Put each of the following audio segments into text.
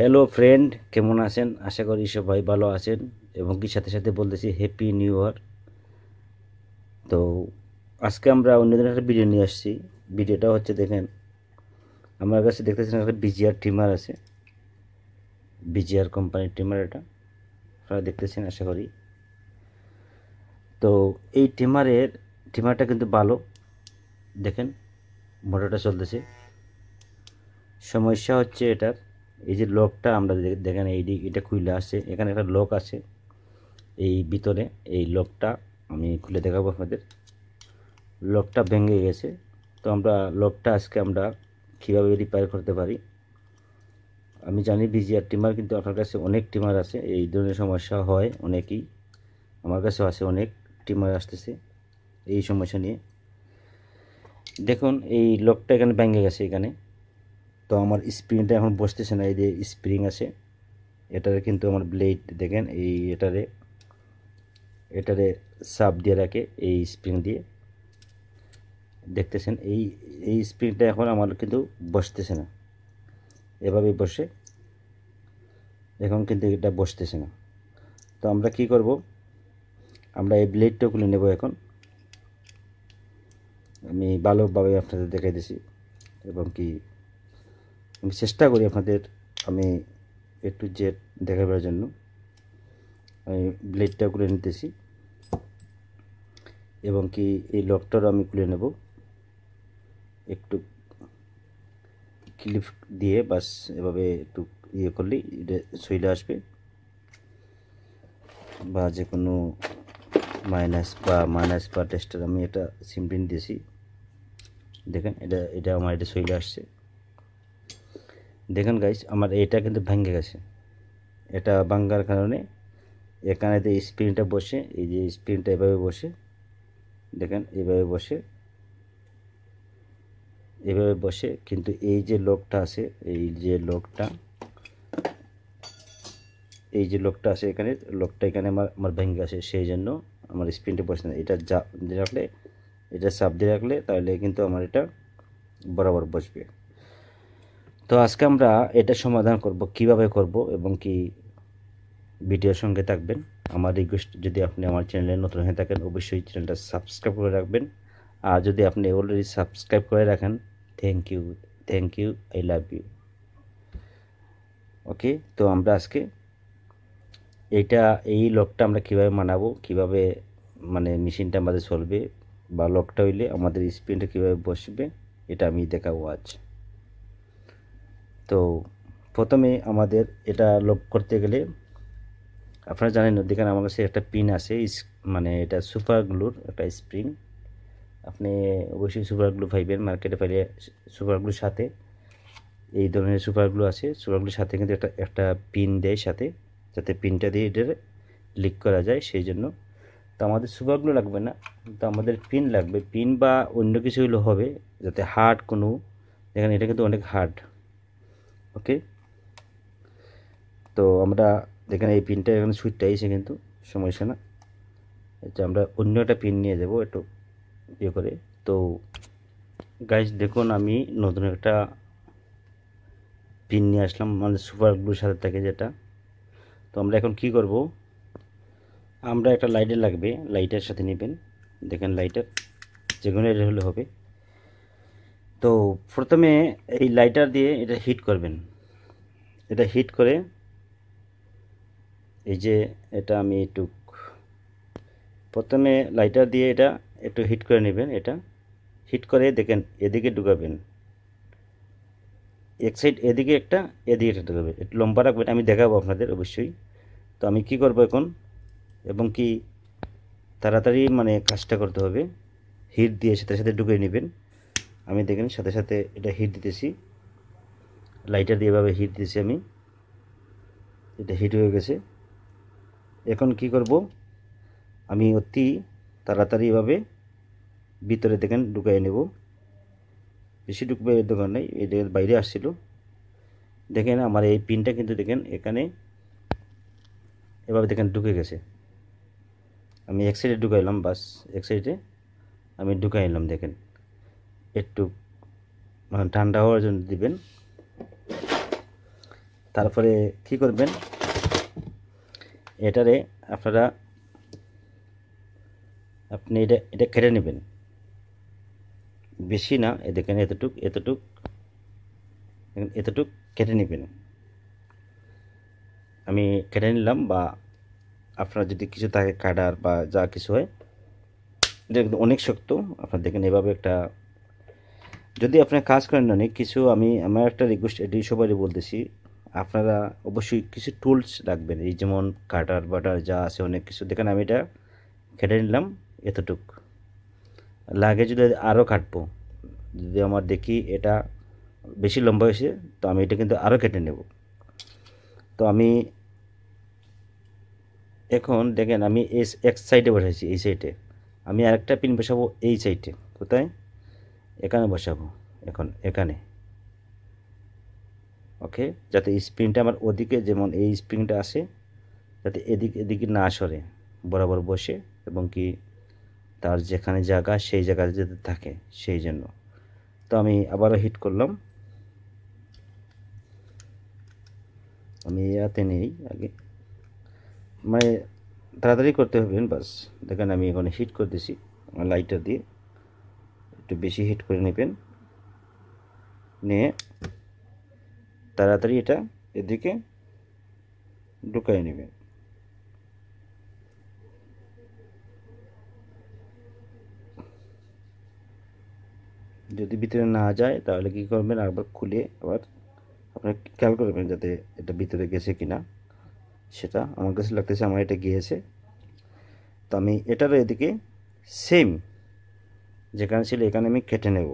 hello friend কেমন আছেন আশা করি সবাই ভালো আছেন এবং কি সাথে সাথে বলতেছি হ্যাপি নিউ ইয়ার তো আজকে আমরা অন্যদিন একটা ভিডিও নিয়ে আসছি ভিডিওটা হচ্ছে দেখেন আমার কাছে দেখতেছেন একটা বিজিআর ট্রিমার আছে বিজিআর কোম্পানির ট্রিমার এটা আপনারা দেখতেছেন আশা করি তো এই ট্রিমারের ট্রিমারটা কিন্তু ভালো দেখেন মোটরটা চলতেছে সমস্যা হচ্ছে এটার এই যে লোকটা আমরা দেখেন এই এটা খুলে আসছে এখানে একটা লোক আছে এই ভিতরে এই লোকটা আমি খুলে দেখাবো আপনাদের লোকটা ভেঙে গেছে তো আমরা লোকটা আজকে আমরা কীভাবে রিপেয়ার করতে পারি আমি জানি বিজিআর টিমার কিন্তু আপনার কাছে অনেক টিমার আছে এই ধরনের সমস্যা হয় অনেকেই আমার কাছেও আছে অনেক টিমার আসতেছে এই সমস্যা নিয়ে দেখুন এই লোকটা এখানে ভেঙে গেছে এখানে তো আমার স্প্রিংটা এখন বসতেছে না এই যে স্প্রিং আছে এটারে কিন্তু আমার ব্লেড দেখেন এই এটারে এটারে সাপ দিয়ে রাখে এই স্প্রিং দিয়ে দেখতেছেন এই এই স্প্রিংটা এখন আমার কিন্তু বসতেছে না এভাবে বসে এখন কিন্তু এটা বসতেছে না তো আমরা কি করব আমরা এই ব্লেডটা খুলে নেব এখন আমি ভালোভাবে আপনাদের দেখাই দিছি এবং কি আমি চেষ্টা করি আপনাদের আমি একটু জেট দেখাবার জন্য আমি ব্লেডটা খুলে নিতেছি এবং কি এই লকটারও আমি খুলে নেব একটু ক্লিপ দিয়ে বাস এভাবে একটু ইয়ে করলেই এটা শৈলে আসবে বা যে কোনো মাইনাস বা মাইনাস বা টেস্টার আমি এটা সিম্পিন দিয়েছি দেখেন এটা এটা আমার এটা শৈলে আসছে দেখেন গাইস আমার এটা কিন্তু ভেঙে গেছে এটা ভাঙ্গার কারণে এখানে এখানেতে স্প্রিনটা বসে এই যে স্প্রিনটা এভাবে বসে দেখেন এভাবে বসে এভাবে বসে কিন্তু এই যে লোকটা আছে এই যে লোকটা এই যে লোকটা আছে এখানে লোকটা এখানে আমার আমার ভেঙে আছে সেই জন্য আমার স্প্রিনটা বসে না এটা যা রাখলে এটা সাপ দিয়ে রাখলে তাহলে কিন্তু আমার এটা বরাবর বসবে তো আজকে আমরা এটা সমাধান করব কিভাবে করব এবং কি ভিডিওর সঙ্গে থাকবেন আমার রিকোয়েস্ট যদি আপনি আমার চ্যানেলে নতুন হয়ে থাকেন অবশ্যই চ্যানেলটা সাবস্ক্রাইব করে রাখবেন আর যদি আপনি অলরেডি সাবস্ক্রাইব করে রাখেন thank you thank you I love you okay তো আমরা আজকে এটা এই লকটা আমরা কিভাবে মানাবো কিভাবে মানে মেশিনটা আমাদের চলবে বা লকটা হইলে আমাদের স্পিনটা কীভাবে বসবে এটা আমি দেখাবো আজ তো প্রথমে আমাদের এটা লক করতে গেলে আপনারা জানেন দেখেন আমার কাছে একটা পিন আছে মানে এটা সুপার গ্লুর একটা স্প্রিং আপনি অবশ্যই সুপার গ্লু পাইবেন মার্কেটে পাইলে সুপার গ্লুর সাথে এই ধরনের সুপার গ্লু আছে সুপার গ্লুর সাথে কিন্তু একটা একটা পিন দেয় সাথে যাতে পিনটা দিয়ে এটার লিক করা যায় সেই জন্য তো আমাদের সুপার গ্লু লাগবে না তো আমাদের পিন লাগবে পিন বা অন্য কিছু হবে যাতে হার্ড কোনো দেখেন এটা কিন্তু অনেক হার্ড ওকে তো আমরা দেখেন এই পিনটা এখানে সুইচটা এসে কিন্তু সমস্যা না আচ্ছা আমরা অন্য একটা পিন নিয়ে যাব একটু ইয়ে করে তো গাইজ দেখুন আমি নতুন একটা পিন নিয়ে আসলাম মানে সুপার গ্লুর সাথে থাকে যেটা তো আমরা এখন কি করব আমরা একটা লাইটার লাগবে লাইটার সাথে নেবেন দেখেন লাইটার যে কোনো হলে হবে তো প্রথমে এই লাইটার দিয়ে এটা হিট করবেন এটা হিট করে এই যে এটা আমি একটু প্রথমে লাইটার দিয়ে এটা একটু হিট করে নেবেন এটা হিট করে দেখেন এদিকে ঢুকাবেন এক সাইড এদিকে একটা এদিকে একটা ঢুকাবেন একটু লম্বা রাখবেন আমি দেখাবো আপনাদের অবশ্যই তো আমি কি করব এখন এবং কি তাড়াতাড়ি মানে কাজটা করতে হবে হিট দিয়ে সাথে সাথে ঢুকিয়ে নেবেন আমি দেখেন সাথে সাথে এটা হিট দিতেছি লাইটার দিয়ে এভাবে হিট দিতেছি আমি এটা হিট হয়ে গেছে এখন কি করব আমি অতি তাড়াতাড়ি এভাবে ভিতরে দেখেন ঢুকাই নেব বেশি ঢুকবে এর দোকান নেই এটা বাইরে আসছিল দেখেন আমার এই পিনটা কিন্তু দেখেন এখানে এভাবে দেখেন ঢুকে গেছে আমি এক সাইডে ঢুকাইলাম বাস এক সাইডে আমি ঢুকাইলাম দেখেন মানে ঠান্ডা হওয়ার জন্য দিবেন তারপরে কি করবেন এটারে আপনারা আপনি এটা এটা কেটে নেবেন বেশি না এ দেখেন এতটুক এতটুক এতটুক কেটে নেবেন আমি কেটে নিলাম বা আপনার যদি কিছু থাকে কাটার বা যা কিছু হয় এটা কিন্তু অনেক শক্ত আপনার দেখেন এভাবে একটা যদি আপনি কাজ করেন না কিছু আমি আমার একটা রিকোয়েস্ট এটি সবারই বলতেছি আপনারা অবশ্যই কিছু টুলস রাখবেন এই যেমন কাটার বাটার যা আছে অনেক কিছু দেখেন আমি এটা কেটে নিলাম এতটুক লাগে যদি আরও কাটবো যদি আমার দেখি এটা বেশি লম্বা হয়েছে তো আমি এটা কিন্তু আরও কেটে নেব তো আমি এখন দেখেন আমি এস এক সাইডে বসাইছি এই সাইডে আমি আরেকটা পিন বসাবো এই সাইডে কোথায় এখানে বসাবো এখন এখানে ওকে যাতে স্প্রিংটা আমার ওদিকে যেমন এই স্প্রিংটা আসে যাতে এদিক এদিকে না সরে বরাবর বসে এবং কি তার যেখানে জায়গা সেই জায়গাতে যাতে থাকে সেই জন্য তো আমি আবারও হিট করলাম আমি ইয়াতে নেই আগে মানে তাড়াতাড়ি করতে হবেন বাস দেখেন আমি এখানে হিট করতেছি আমার লাইটার দিয়ে একটু বেশি হিট করে নেবেন নিয়ে তাড়াতাড়ি এটা এদিকে ঢুকাই নেবেন যদি ভিতরে না যায় তাহলে কি করবেন আবার খুলে আবার আপনার খেয়াল করবেন যাতে এটা ভিতরে গেছে কিনা সেটা আমার কাছে লাগতেছে আমার এটা গিয়েছে তো আমি এটারও এদিকে সেম যেখানে ছিল এখানে আমি কেটে নেব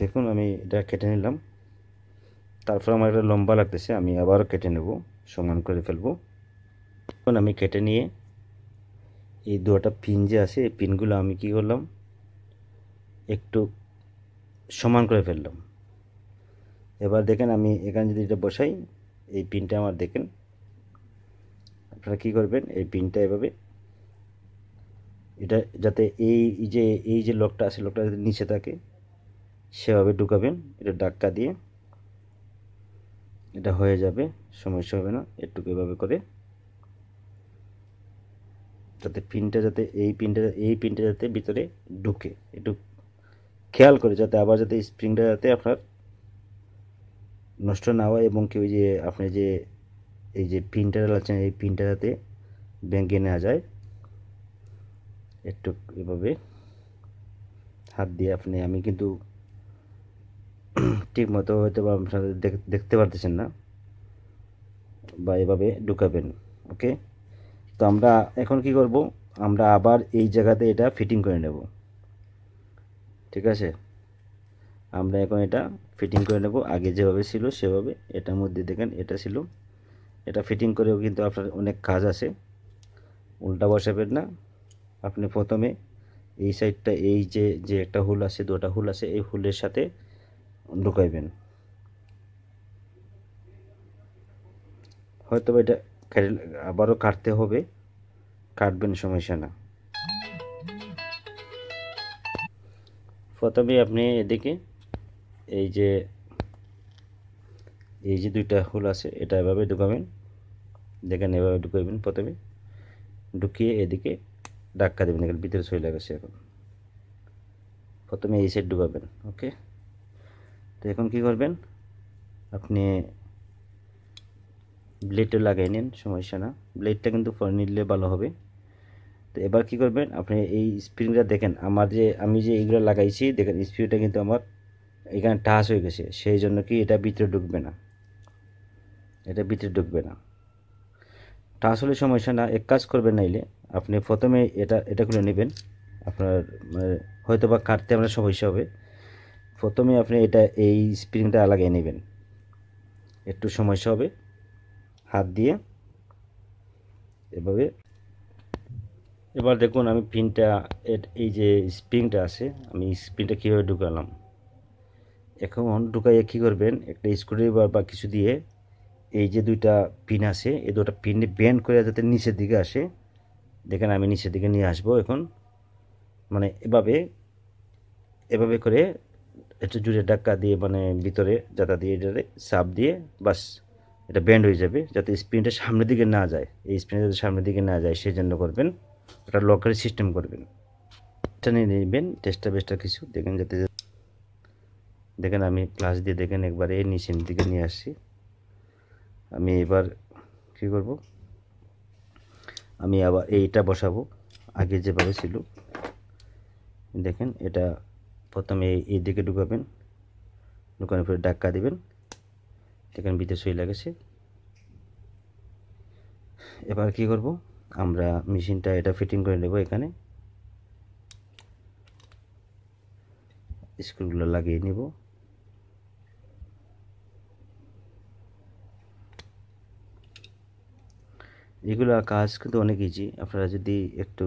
দেখুন আমি এটা কেটে নিলাম তারপর আমার এটা লম্বা লাগতেছে আমি আবারও কেটে নেব সমান করে ফেলবো এখন আমি কেটে নিয়ে এই দুটা পিন যে আছে এই পিনগুলো আমি কি করলাম একটু সমান করে ফেললাম এবার দেখেন আমি এখানে যদি এটা বসাই এই পিনটা আমার দেখেন আপনারা কী করবেন এই পিনটা এভাবে এটা যাতে এই যে এই যে লকটা আছে লকটা যাতে নিচে থাকে সেভাবে ঢুকাবেন এটা ডাক্কা দিয়ে এটা হয়ে যাবে সমস্যা হবে না একটু এভাবে করে যাতে পিনটা যাতে এই পিনটা এই পিনটা যাতে ভিতরে ঢুকে একটু খেয়াল করে যাতে আবার যাতে স্প্রিংটা যাতে আপনার নষ্ট না হয় এবং কেউ যে আপনি যে এই যে প্রিন্টার আছে এই প্রিন্টারাতে ব্যাঙ্কে নেওয়া যায় একটু এভাবে হাত দিয়ে আপনি আমি কিন্তু ঠিক মতো হয়তো বা আপনারা দেখতে পারতেছেন না বা এভাবে ঢুকাবেন ওকে তো আমরা এখন কি করব আমরা আবার এই জায়গাতে এটা ফিটিং করে নেব ঠিক আছে আমরা এখন এটা ফিটিং করে নেব আগে যেভাবে ছিল সেভাবে এটার মধ্যে দেখেন এটা ছিল এটা ফিটিং করেও কিন্তু আপনার অনেক কাজ আছে উল্টা বসাবেন না আপনি প্রথমে এই সাইডটা এই যে যে একটা হুল আছে দুটা হুল আছে এই হুলের সাথে ঢুকাইবেন হয়তো এটা আবারও কাটতে হবে কাটবেন সমস্যা না প্রথমে আপনি এদিকে এই যে এই যে দুইটা হোল আছে এটা এভাবে ঢুকাবেন দেখেন এভাবে ঢুকাবেন প্রথমে ঢুকিয়ে এদিকে ডাক্কা দেবেন দেখেন ভিতরে ছয় গেছে এখন প্রথমে এই সাইড ঢুকাবেন ওকে তো এখন কি করবেন আপনি ব্লেডটা লাগাই নিন সমস্যা না ব্লেডটা কিন্তু পরে নিলে ভালো হবে তো এবার কি করবেন আপনি এই স্প্রিংটা দেখেন আমার যে আমি যে এইগুলো লাগাইছি দেখেন স্প্রিংটা কিন্তু আমার এখানে টাচ হয়ে গেছে সেই জন্য কি এটা ভিতরে ঢুকবে না এটা ভিতরে ঢুকবে না তা আসলে সমস্যা না এক কাজ করবেন নাইলে আপনি প্রথমে এটা এটা খুলে নেবেন আপনার মানে, হয়তো বা কাটতে আপনার সমস্যা হবে প্রথমে আপনি এটা এই স্প্রিংটা আলাগে নেবেন একটু সমস্যা হবে হাত দিয়ে এভাবে এবার দেখুন আমি পিনটা এই যে স্প্রিংটা আছে আমি স্প্রিংটা কীভাবে ঢুকালাম এখন ঢুকাইয়ে কী করবেন একটা স্ক্রুড্রাইভার বা কিছু দিয়ে এই যে দুইটা পিন আছে এই দুটা পিন বেন্ড করে যাতে নিচের দিকে আসে দেখেন আমি নিচের দিকে নিয়ে আসবো এখন মানে এভাবে এভাবে করে একটু জুড়ে ডাক্কা দিয়ে মানে ভিতরে যাতা দিয়ে এটাতে চাপ দিয়ে বাস এটা ব্যান্ড হয়ে যাবে যাতে স্প্রিনটা সামনের দিকে না যায় এই স্প্রিনটা যাতে সামনের দিকে না যায় সেই জন্য করবেন একটা লকারি সিস্টেম করবেন এটা নিয়ে নেবেন টেস্টা বেস্টা কিছু দেখেন যাতে দেখেন আমি ক্লাস দিয়ে দেখেন একবারে নিচের দিকে নিয়ে আসছি আমি এবার কি করব আমি আবার এইটা বসাবো আগে যেভাবে ছিল দেখেন এটা প্রথমে এই দিকে ঢুকাবেন ঢুকানোর পরে ডাক্কা দেবেন দেখেন বিদে সই লাগেছে এবার কি করব আমরা মেশিনটা এটা ফিটিং করে নেব এখানে স্ক্রুগুলো লাগিয়ে নেব এগুলো কাজ কিন্তু অনেক ইজি আপনারা যদি একটু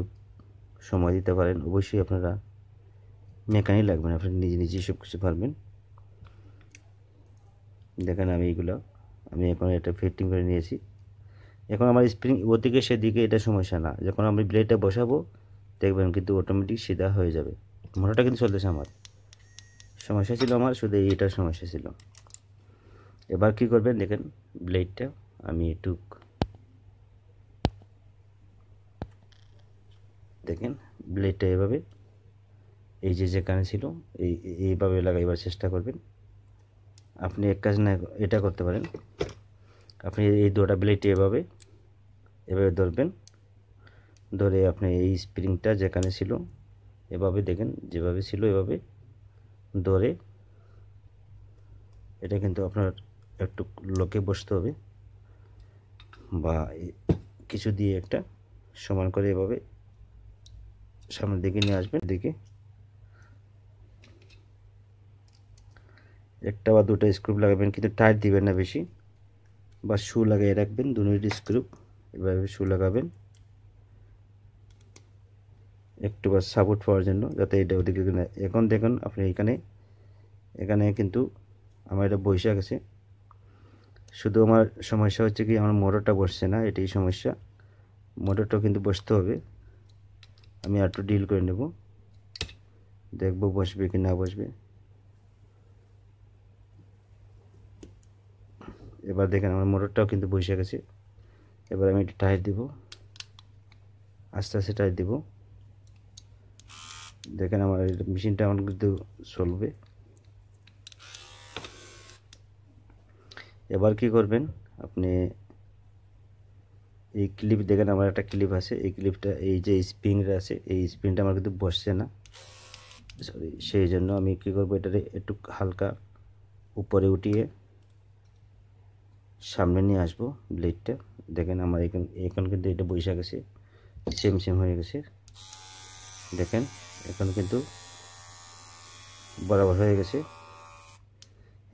সময় দিতে পারেন অবশ্যই আপনারা মেকানিক লাগবেন আপনারা নিজে নিজে সব কিছু পারবেন দেখেন আমি এগুলো আমি এখন এটা ফিটিং করে নিয়েছি এখন আমার স্প্রিং ওদিকে সেদিকে এটা সমস্যা না যখন আমি ব্লেডটা বসাবো দেখবেন কিন্তু অটোমেটিক সিধা হয়ে যাবে মোটরটা কিন্তু চলতেছে আমার সমস্যা ছিল আমার শুধু এইটার সমস্যা ছিল এবার কি করবেন দেখেন ব্লেডটা আমি একটু দেখেন ব্লেডটা এভাবে এই যে যেখানে ছিল এই এইভাবে লাগাইবার চেষ্টা করবেন আপনি এক কাজ না এটা করতে পারেন আপনি এই দুটা ব্লেডটি এভাবে এভাবে ধরবেন ধরে আপনি এই স্প্রিংটা যেখানে ছিল এভাবে দেখেন যেভাবে ছিল এভাবে ধরে এটা কিন্তু আপনার একটু লোকে বসতে হবে বা কিছু দিয়ে একটা সমান করে এভাবে সামনের দিকে নিয়ে আসবেন দিকে একটা বা দুটো স্ক্রুপ লাগাবেন কিন্তু টাইট দিবেন না বেশি বা শু লাগিয়ে রাখবেন দু স্ক্রুপ এভাবে শু লাগাবেন একটু বা সাপোর্ট পাওয়ার জন্য যাতে এটা ওদিকে এখন দেখুন আপনি এখানে এখানে কিন্তু আমার এটা বসে গেছে শুধু আমার সমস্যা হচ্ছে কি আমার মোটরটা বসছে না এটাই সমস্যা মোটরটাও কিন্তু বসতে হবে আমি একটু ডিল করে নেব দেখবো বসবে কি না বসবে এবার দেখেন আমার মোটরটাও কিন্তু বসে গেছে এবার আমি একটু টায়ার দিব আস্তে আস্তে টায়ার দিব দেখেন আমার মেশিনটা আমার কিন্তু চলবে এবার কি করবেন আপনি এই ক্লিপ দেখেন আমার একটা ক্লিপ আছে এই ক্লিপটা এই যে স্প্রিংটা আছে এই স্প্রিংটা আমার কিন্তু বসছে না সরি সেই জন্য আমি কী করবো এটারে একটু হালকা উপরে উঠিয়ে সামনে নিয়ে আসবো ব্লেডটা দেখেন আমার এখন এখন কিন্তু এটা বৈশাখ গেছে সেম সেম হয়ে গেছে দেখেন এখন কিন্তু বরাবর হয়ে গেছে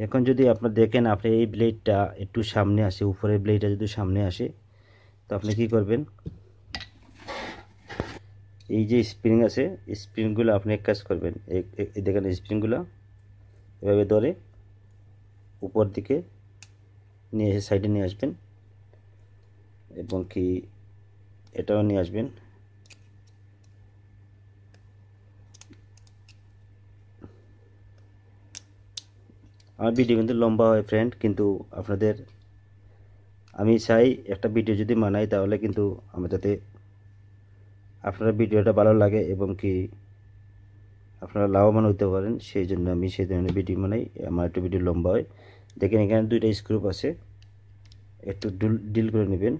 এখন যদি আপনার দেখেন আপনি এই ব্লেডটা একটু সামনে আসে উপরের ব্লেডটা যদি সামনে আসে তো আপনি কি করবেন এই যে স্প্রিং আছে স্প্রিংগুলো আপনি এক কাজ করবেন এই দেখেন স্প্রিংগুলো এভাবে ধরে উপর দিকে নিয়ে এসে সাইডে নিয়ে আসবেন এবং কি এটাও নিয়ে আসবেন আমার ভিডিও কিন্তু লম্বা হয় ফ্রেন্ড কিন্তু আপনাদের আমি চাই একটা ভিডিও যদি মানাই তাহলে কিন্তু আমার যাতে আপনার ভিডিওটা ভালো লাগে এবং কি আপনারা লাভবান হতে পারেন সেই জন্য আমি সেই ধরনের ভিডিও মানাই আমার একটু ভিডিও লম্বা হয় দেখেন এখানে দুইটা স্ক্রুপ আছে একটু ডিল করে নেবেন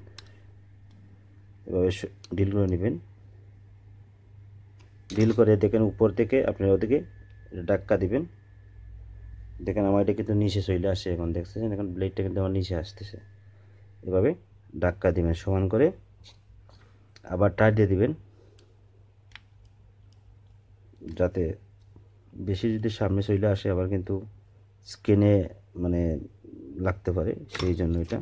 এভাবে ডিল করে নেবেন ডিল করে দেখেন উপর থেকে আপনারা ওদিকে ডাক্কা দিবেন দেখেন আমার এটা কিন্তু নিচে চলে আসে এখন দেখতেছেন এখন ব্লেডটা কিন্তু আমার নিচে আসতেছে এভাবে ডাক্কা দিবেন সমান করে আবার টাইট দিয়ে দিবেন যাতে বেশি যদি সামনে চলে আসে আবার কিন্তু স্কিনে মানে লাগতে পারে সেই জন্য এটা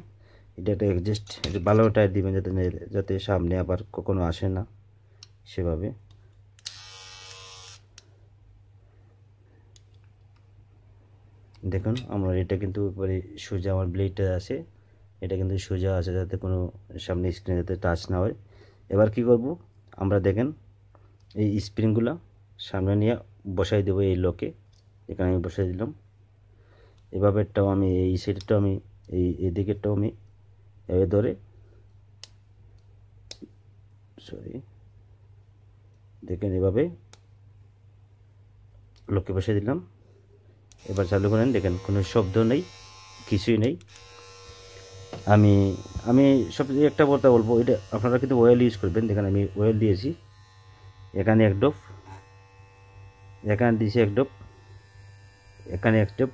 এটা একটা অ্যাডজাস্ট এটা ভালো টাইট দিবেন যাতে যাতে সামনে আবার কখনো আসে না সেভাবে দেখুন আমার এটা কিন্তু একবারে সোজা আমার ব্লেডটা আছে এটা কিন্তু সোজা আছে যাতে কোনো সামনে স্ক্রিনে যাতে টাচ না হয় এবার কি করব আমরা দেখেন এই স্প্রিংগুলো সামনে নিয়ে বসাই দেবো এই লোকে এখানে আমি বসাই দিলাম এভাবেরটাও আমি এই সাইডটাও আমি এই এদিকেরটাও আমি এভাবে ধরে সরি দেখেন এভাবে লোককে বসে দিলাম এবার চালু করেন দেখেন কোনো শব্দ নেই কিছুই নেই আমি আমি সব একটা কথা বলবো এটা আপনারা কিন্তু অয়েল ইউজ করবেন দেখেন আমি অয়েল দিয়েছি এখানে এক ডোপ এখানে দিয়েছি এক ডোপ এখানে এক ডোপ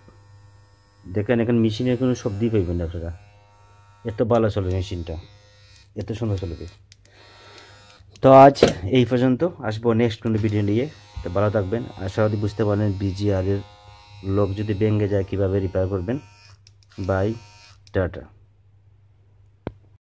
দেখেন এখানে মেশিনের কোনো শব্দই পাইবেন আপনারা এত ভালো চলবে মেশিনটা এত সুন্দর চলবে তো আজ এই পর্যন্ত আসবো নেক্সট কোনো ভিডিও নিয়ে তো ভালো থাকবেন আশা করি বুঝতে পারেন বিজিআরের লোক যদি ব্যাঙ্গে যায় কীভাবে রিপেয়ার করবেন বাই টাটা